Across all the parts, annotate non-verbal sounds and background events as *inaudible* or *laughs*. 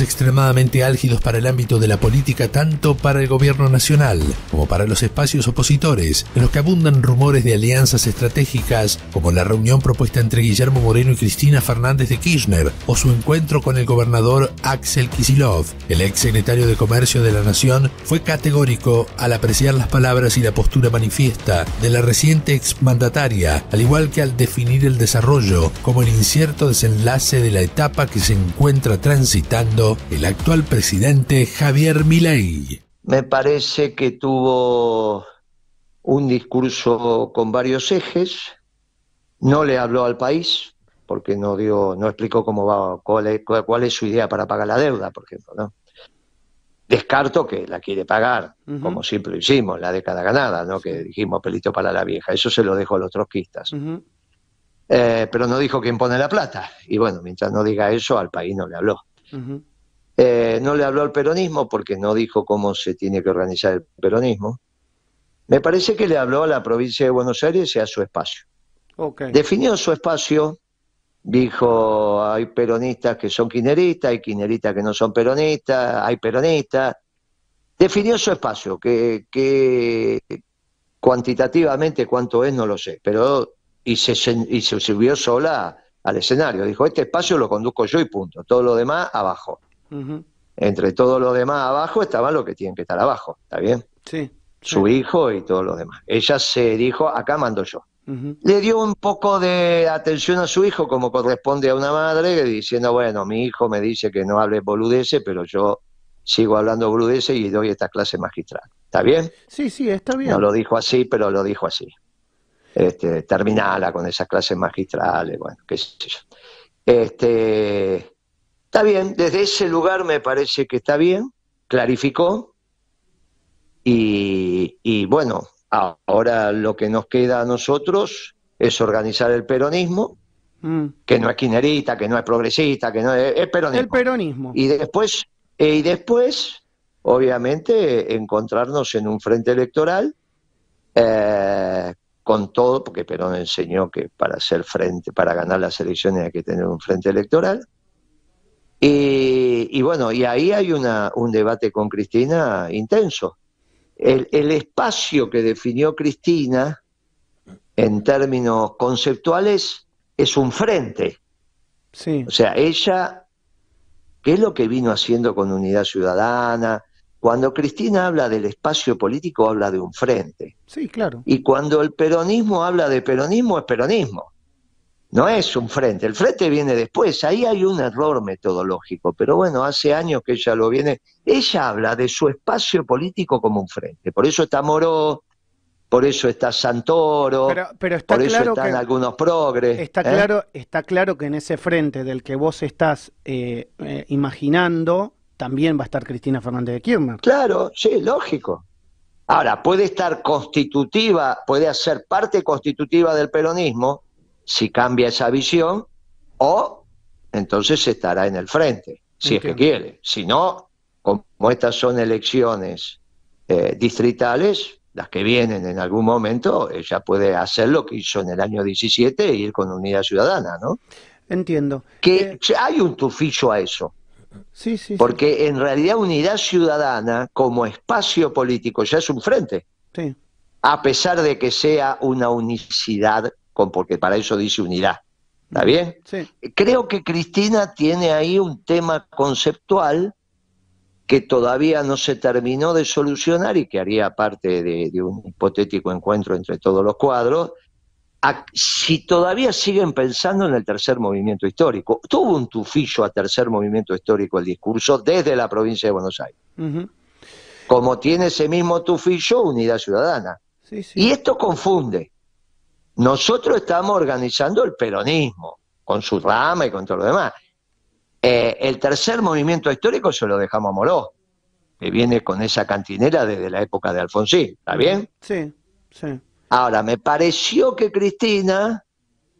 extremadamente álgidos para el ámbito de la política, tanto para el gobierno nacional como para los espacios opositores, en los que abundan rumores de alianzas estratégicas, como la reunión propuesta entre Guillermo Moreno y Cristina Fernández de Kirchner, o su encuentro con el gobernador Axel Kisilov. El ex secretario de Comercio de la Nación fue categórico al apreciar las palabras y la postura manifiesta de la reciente exmandataria, al igual que al definir el desarrollo como el incierto desenlace de la etapa que se encuentra transitando el actual presidente Javier Milei. Me parece que tuvo un discurso con varios ejes, no le habló al país, porque no dio, no explicó cómo va, cuál es, su idea para pagar la deuda, por ejemplo, ¿no? Descarto que la quiere pagar, como siempre lo hicimos la la década ganada, ¿no? Que dijimos pelito para la vieja, eso se lo dejo a los troquistas. Eh, pero no dijo quién pone la plata. Y bueno, mientras no diga eso, al país no le habló. Eh, no le habló al peronismo porque no dijo cómo se tiene que organizar el peronismo. Me parece que le habló a la provincia de Buenos Aires y a su espacio. Definió su espacio, dijo, hay peronistas que son quineristas, hay quineristas que no son peronistas, hay peronistas. Definió su espacio, que, que cuantitativamente cuánto es no lo sé, pero y se, y se subió sola al escenario. Dijo, este espacio lo conduzco yo y punto, todo lo demás abajo. Entre todo lo demás abajo estaban los que tienen que estar abajo, ¿está bien? Sí. Su hijo y todos los demás. Ella se dijo, acá mando yo. Le dio un poco de atención a su hijo, como corresponde a una madre, diciendo, bueno, mi hijo me dice que no hable boludeces, pero yo sigo hablando boludeces y doy esta clase magistral. ¿Está bien? Sí, sí, está bien. No lo dijo así, pero lo dijo así. Este, terminala con esas clases magistrales, bueno, qué sé yo. Este, Está bien, desde ese lugar me parece que está bien, clarificó. Y, bueno, ahora lo que nos queda a nosotros es organizar el peronismo, mm. que no es quinerita, que no es progresista, que no es, peronismo. El peronismo. Y después, eh, y después, obviamente, encontrarnos en un frente electoral eh, con todo, porque Perón enseñó que para ser frente, para ganar las elecciones hay que tener un frente electoral. Y, bueno, y ahí hay un debate con Cristina intenso. El, el espacio que definió Cristina en términos conceptuales es un frente. Sí. O sea, ella, ¿qué es lo que vino haciendo con Unidad Ciudadana? Cuando Cristina habla del espacio político, habla de un frente. Sí, claro. Y cuando el peronismo habla de peronismo, es peronismo. No es un frente, el frente viene después, ahí hay un error metodológico, pero bueno, hace años que ella lo viene, ella habla de su espacio político como un frente, por eso está Moro, por eso está Santoro, pero, por eso están algunos progres. Está, ¿eh? claro, está claro que en ese frente del que vos estás eh, eh, imaginando, también va a estar Cristina Fernández de Kirchner. Claro, sí, lógico. Ahora, puede estar constitutiva, puede hacer parte constitutiva del peronismo, si cambia esa visión o entonces estará en el frente, si es que quiere. Si no, como estas son elecciones eh, distritales, las que vienen en algún momento, ella puede hacer lo que hizo en el año 17 e ir con Unidad Ciudadana, ¿no? Entiendo. Que eh, hay un tufillo a eso. Sí, sí. Porque en realidad Unidad Ciudadana, como espacio político, ya es un frente. Sí. A pesar de que sea una unicidad porque para eso dice unidad. ¿Está bien? Creo que Cristina tiene ahí un tema conceptual que todavía no se terminó de solucionar y que haría parte de, un hipotético encuentro entre todos los cuadros, si todavía siguen pensando en el tercer movimiento histórico. Tuvo un tufillo a tercer movimiento histórico el discurso desde la provincia de Buenos Aires. Como tiene ese mismo tufillo Unidad Ciudadana. Y esto confunde. Nosotros estamos organizando el peronismo, con su rama y con todo lo demás. Eh, el tercer movimiento histórico se lo dejamos a Moró, que viene con esa cantinera desde la época de Alfonsín, ¿está bien? Sí, sí. Ahora, me pareció que Cristina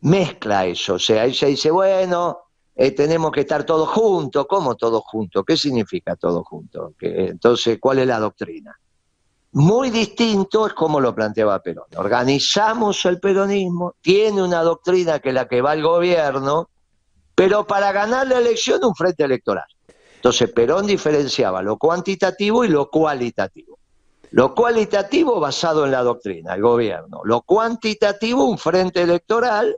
mezcla eso, o sea, ella dice, bueno, eh, tenemos que estar todos juntos, ¿cómo todos juntos? ¿Qué significa todos juntos? entonces, ¿cuál es la doctrina? Muy distinto es como lo planteaba Perón. Organizamos el peronismo, tiene una doctrina que es la que va al gobierno, pero para ganar la elección un frente electoral. Entonces Perón diferenciaba lo cuantitativo y lo cualitativo. Lo cualitativo basado en la doctrina, el gobierno. Lo cuantitativo, un frente electoral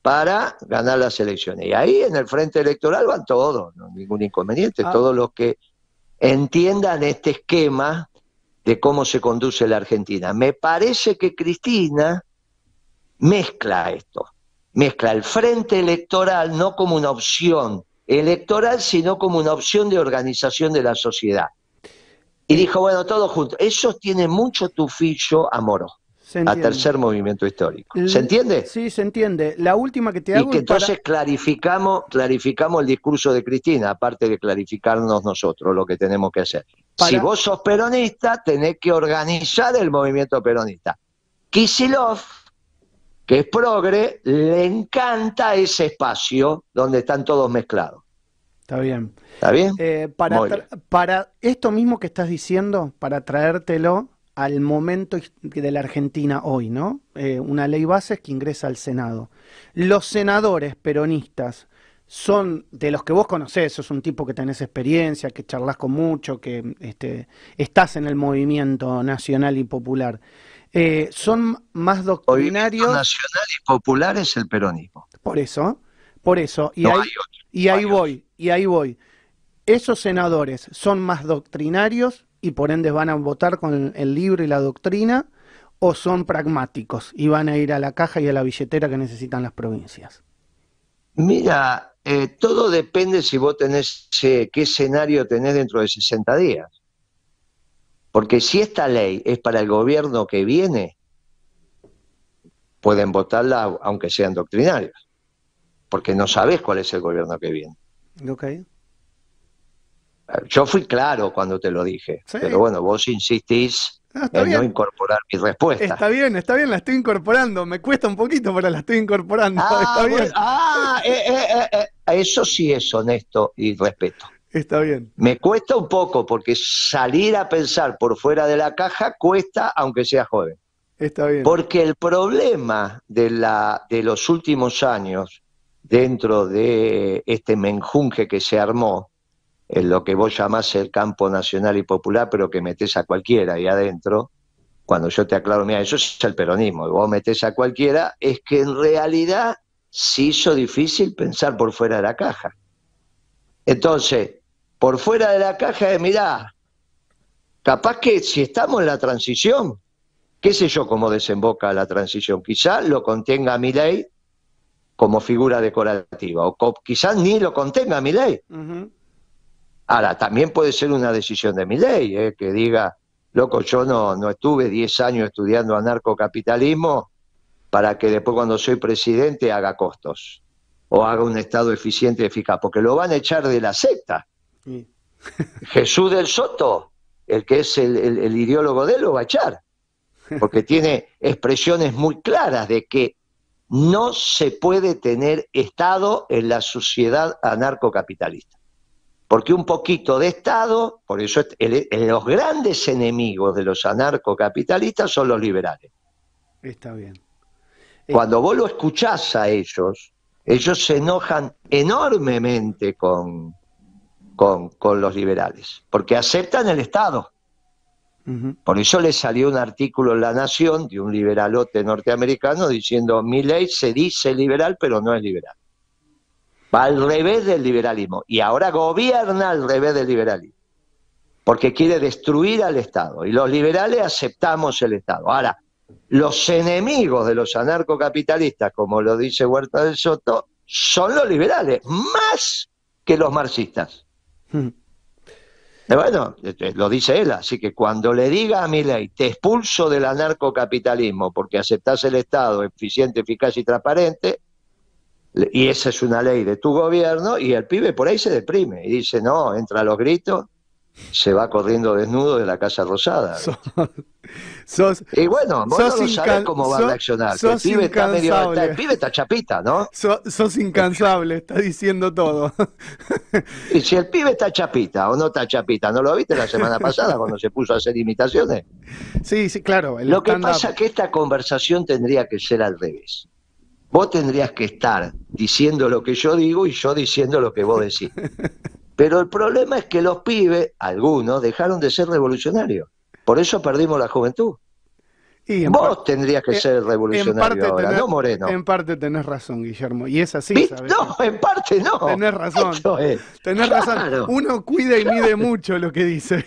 para ganar las elecciones. Y ahí en el frente electoral van todos, ningún inconveniente, ah. todos los que entiendan este esquema de cómo se conduce la Argentina. Me parece que Cristina mezcla esto, mezcla el frente electoral no como una opción electoral, sino como una opción de organización de la sociedad. Y dijo, bueno, todo junto. Eso tiene mucho tufillo amoro a tercer movimiento histórico. ¿Se entiende? Sí, se entiende. La última que te Y que entonces clarificamos, clarificamos el discurso de Cristina, aparte de clarificarnos nosotros lo que tenemos que hacer. Si vos sos peronista, tenés que organizar el movimiento peronista. Kisilov, que es progre, le encanta ese espacio donde están todos mezclados. Está bien. ¿Está bien? Eh, para, esto mismo que estás diciendo, para traértelo al momento de la Argentina hoy, ¿no? Eh, una ley base que ingresa al Senado. Los senadores peronistas son de los que vos conocés, sos un tipo que tenés experiencia, que charlas con mucho, que este, estás en el movimiento nacional y popular. Eh, son más doctrinarios. nacional y popular es el peronismo. Por eso, por eso. y ahí voy, y ahí voy. Esos senadores son más doctrinarios y por ende van a votar con el libro y la doctrina, o son pragmáticos y van a ir a la caja y a la billetera que necesitan las provincias. Mira, eh, todo depende si vos tenés qué escenario tenés dentro de 60 días. Porque si esta ley es para el gobierno que viene, pueden votarla aunque sean doctrinarios, porque no sabés cuál es el gobierno que viene. Eh, yo fui claro cuando te lo dije, pero bueno, vos insistís Ah, no incorporar mi respuesta. Está bien, está bien, la estoy incorporando. Me cuesta un poquito, pero la estoy incorporando. eso sí es honesto y respeto. Está bien. Me cuesta un poco porque salir a pensar por fuera de la caja cuesta, aunque sea joven. Está bien. Porque el problema de, la, de los últimos años dentro de este menjunje que se armó en lo que vos llamás el campo nacional y popular, pero que metes a cualquiera ahí adentro, cuando yo te aclaro, mira, eso es el peronismo, y vos metes a cualquiera, es que en realidad se hizo difícil pensar por fuera de la caja. Entonces, por fuera de la caja es, mirá, capaz que si estamos en la transición, qué sé yo cómo desemboca la transición, quizá lo contenga mi ley como figura decorativa, o quizás ni lo contenga mi ley. Ahora, también puede ser una decisión de mi ley, eh, que diga, loco, yo no, estuve 10 años estudiando anarcocapitalismo para que después cuando soy presidente haga costos o haga un Estado eficiente y eficaz, porque lo van a echar de la secta. *laughs* Jesús del Soto, el que es el, el, ideólogo de él, lo va a echar, porque tiene expresiones muy claras de que no se puede tener Estado en la sociedad anarcocapitalista porque un poquito de Estado, por eso los grandes enemigos de los anarcocapitalistas son los liberales. Está bien. Eh, Cuando vos lo escuchás a ellos, ellos se enojan enormemente con, con, los liberales, porque aceptan el Estado. Por eso le salió un artículo en La Nación de un liberalote norteamericano diciendo, mi ley se dice liberal, pero no es liberal. Va al revés del liberalismo. Y ahora gobierna al revés del liberalismo. Porque quiere destruir al Estado. Y los liberales aceptamos el Estado. Ahora, los enemigos de los anarcocapitalistas, como lo dice Huerta del Soto, son los liberales, más que los marxistas. Hmm. Eh, bueno, eh, eh, lo dice él, así que cuando le diga a mi te expulso del anarcocapitalismo porque aceptás el Estado eficiente, eficaz y transparente, y esa es una ley de tu gobierno, y el pibe por ahí se deprime y dice, no, entra a los gritos, se va corriendo desnudo de la Casa Rosada. *laughs* y bueno, vos no sabés cómo va a reaccionar. El pibe, está medio, el pibe está chapita, ¿no? sos incansable, está diciendo todo. *laughs* Y si el pibe está chapita o no está chapita, ¿no lo viste la semana *laughs* pasada cuando se puso a hacer imitaciones? Sí, sí, claro. lo que pasa es que esta conversación tendría que ser al revés. Vos tendrías que estar diciendo lo que yo digo y yo diciendo lo que vos decís. *laughs* Pero el problema es que los pibes, algunos, dejaron de ser revolucionarios. Por eso perdimos la juventud. Y vos tendrías que eh, ser revolucionario no Moreno. En parte tenés razón, Guillermo, y es así. No, en parte no. Tenés razón. Tenés razón. Uno cuida y mide mucho lo que dice.